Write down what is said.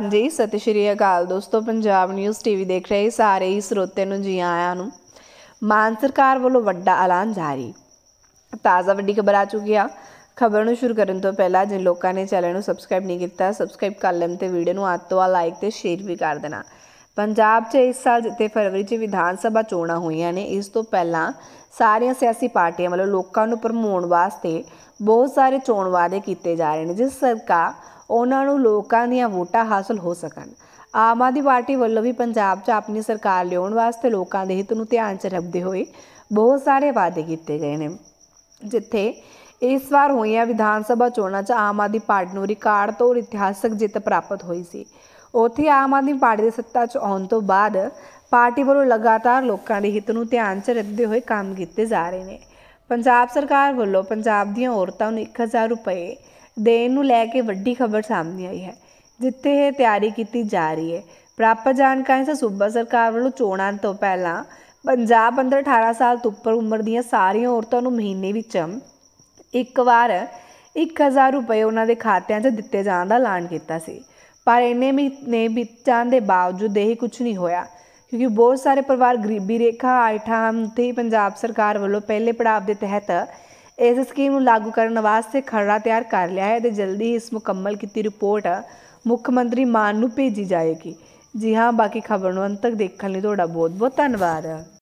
ਹਾਂਜੀ ਸਤਿ ਸ਼੍ਰੀ ਅਕਾਲ ਦੋਸਤੋ ਪੰਜਾਬ ਨਿਊਜ਼ ਟੀਵੀ ਦੇਖ ਰਹੇ ਸਾਰੇ ਹੀ ਸਰੋਤੇ ਨੂੰ ਜੀ ਆਇਆਂ ਨੂੰ ਮਾਨ ਸਰਕਾਰ ਵੱਲੋਂ ਵੱਡਾ ਐਲਾਨ ਜਾਰੀ ਤਾਜ਼ਾ ਵੱਡੀ ਖਬਰ ਆ ਚੁੱਕੀ ਆ ਖਬਰ ਨੂੰ ਸ਼ੁਰੂ ਕਰਨ ਤੋਂ ਪਹਿਲਾਂ ਜਿਨ ਲੋਕਾਂ ਨੇ ਚੈਨਲ ਨੂੰ ਸਬਸਕ੍ਰਾਈਬ ਨਹੀਂ ਕੀਤਾ ਸਬਸਕ੍ਰਾਈਬ ਕਰ ਲੈਣ ਤੇ ਵੀਡੀਓ ਨੂੰ ਆਤੋ ਤੋਂ ਲਾਈਕ ਤੇ ਸ਼ੇਅਰ ਵੀ ਕਰ ਦੇਣਾ ਪੰਜਾਬ 'ਚ ਇਸ ਸਾਲ ਜਿੱਤੇ ਫਰਵਰੀ 'ਚ ਵਿਧਾਨ ਸਭਾ ਚੋਣਾਂ ਹੋਈਆਂ ਨੇ ਇਸ ਤੋਂ ਪਹਿਲਾਂ ਸਾਰੀਆਂ ਸਿਆਸੀ ਪਾਰਟੀਆਂ ਵੱਲੋਂ ਲੋਕਾਂ ਨੂੰ ਪਰਮੋਣ ਵਾਸਤੇ ਬਹੁਤ ਸਾਰੇ ਚੋਣ ਵਾਅਦੇ ਕੀਤੇ ਜਾ ਰਹੇ ਨੇ ਜਿਸ ਸਰਕਾਰ ਉਹਨਾਂ ਨੂੰ ਲੋਕਾਂ ਦੀਆਂ ਵੋਟਾਂ ਹਾਸਲ ਹੋ ਸਕਣ ਆਮ ਆਦਮੀ ਪਾਰਟੀ ਵੱਲੋਂ ਵੀ ਪੰਜਾਬ 'ਚ ਆਪਣੀ ਸਰਕਾਰ ਲਿਆਉਣ ਵਾਸਤੇ ਲੋਕਾਂ ਦੇ ਹਿੱਤ ਨੂੰ ਧਿਆਨ 'ਚ ਰੱਖਦੇ ਹੋਏ ਬਹੁਤ ਸਾਰੇ ਵਾਅਦੇ ਕੀਤੇ ਗਏ ਨੇ ਜਿੱਥੇ ਇਸ ਵਾਰ ਹੋਈਆਂ ਵਿਧਾਨ ਸਭਾ ਚੋਣਾਂ 'ਚ ਆਮ ਆਦਮੀ ਪਾਰਟੀ ਨੂੰ ਰਿਕਾਰਡ ਤੋੜ ਇਤਿਹਾਸਕ ਜਿੱਤ ਪ੍ਰਾਪਤ ਹੋਈ ਸੀ ਉੱਥੇ ਆਮ ਆਦਮੀ ਪਾਰਟੀ ਦੇ ਸੱਤਾ 'ਚ ਆਉਣ ਤੋਂ ਬਾਅਦ ਪਾਰਟੀ ਵੱਲੋਂ ਲਗਾਤਾਰ ਲੋਕਾਂ ਦੇ ਹਿੱਤ ਨੂੰ ਧਿਆਨ 'ਚ ਰੱਖਦੇ ਹੋਏ ਕੰਮ ਕੀਤੇ ਜਾ ਰਹੇ ਨੇ ਪੰਜਾਬ ਸਰਕਾਰ ਵੱਲੋਂ ਪੰਜਾਬ ਦੀਆਂ ਔਰਤਾਂ ਨੂੰ 1000 ਰੁਪਏ ਦੇਣ ਨੂੰ ਲੈ ਕੇ ਵੱਡੀ ਖਬਰ ਸਾਹਮਣੇ ਆਈ ਹੈ ਜਿੱਥੇ ਇਹ ਤਿਆਰੀ ਕੀਤੀ ਜਾ ਰਹੀ ਹੈ ਪ੍ਰਾਪਤ ਜਾਣਕਾਰੀ ਅਨੁਸਾਰ ਸੂਬਾ ਸਰਕਾਰ ਵੱਲੋਂ ਚੋਣਾਂ ਤੋਂ ਪਹਿਲਾਂ ਪੰਜਾਬ ਅੰਦਰ 18 ਸਾਲ ਤੋਂ ਉੱਪਰ ਉਮਰ ਦੀਆਂ ਸਾਰੀਆਂ ਔਰਤਾਂ ਨੂੰ ਮਹੀਨੇ ਵਿੱਚ ਇੱਕ ਵਾਰ 1000 ਰੁਪਏ ਉਹਨਾਂ ਦੇ ਖਾਤਿਆਂ 'ਚ ਦਿੱਤੇ ਜਾਣ ਦਾ ਐਲਾਨ ਕੀਤਾ ਸੀ ਪਰ ਇੰਨੇ ਮਹੀਨੇ ਬੀਤ ਜਾਣ ਦੇ ਬਾਵਜੂਦ ਇਹ ਕੁਝ ਨਹੀਂ ਹੋਇਆ ਕਿਉਂਕਿ ਬਹੁਤ ਸਾਰੇ ਪਰਿਵਾਰ ਗਰੀਬੀ ਰੇਖਾ ਆਇਠਾਂ ਤੇ ਪੰਜਾਬ ਸਰਕਾਰ ਵੱਲੋਂ ਪਹਿਲੇ ਪੜਾਅ ਦੇ ਤਹਿਤ ਇਸ ਸਕੀਮ ਨੂੰ ਲਾਗੂ ਕਰਨ ਵਾਸਤੇ ਖਰੜਾ ਤਿਆਰ ਕਰ ਲਿਆ ਹੈ ਤੇ ਜਲਦੀ ਹੀ ਇਸ ਮੁਕੰਮਲ ਕੀਤੀ ਰਿਪੋਰਟ ਮੁੱਖ ਮੰਤਰੀ ਮਾਨ ਨੂੰ ਭੇਜੀ ਜਾਏਗੀ ਜੀ ਹਾਂ ਬਾਕੀ ਖਬਰ ਨੂੰ ਅੰਤ ਤੱਕ ਦੇਖਣ ਲਈ ਤੁਹਾਡਾ ਬਹੁਤ ਬਹੁਤ ਧੰਨਵਾਦ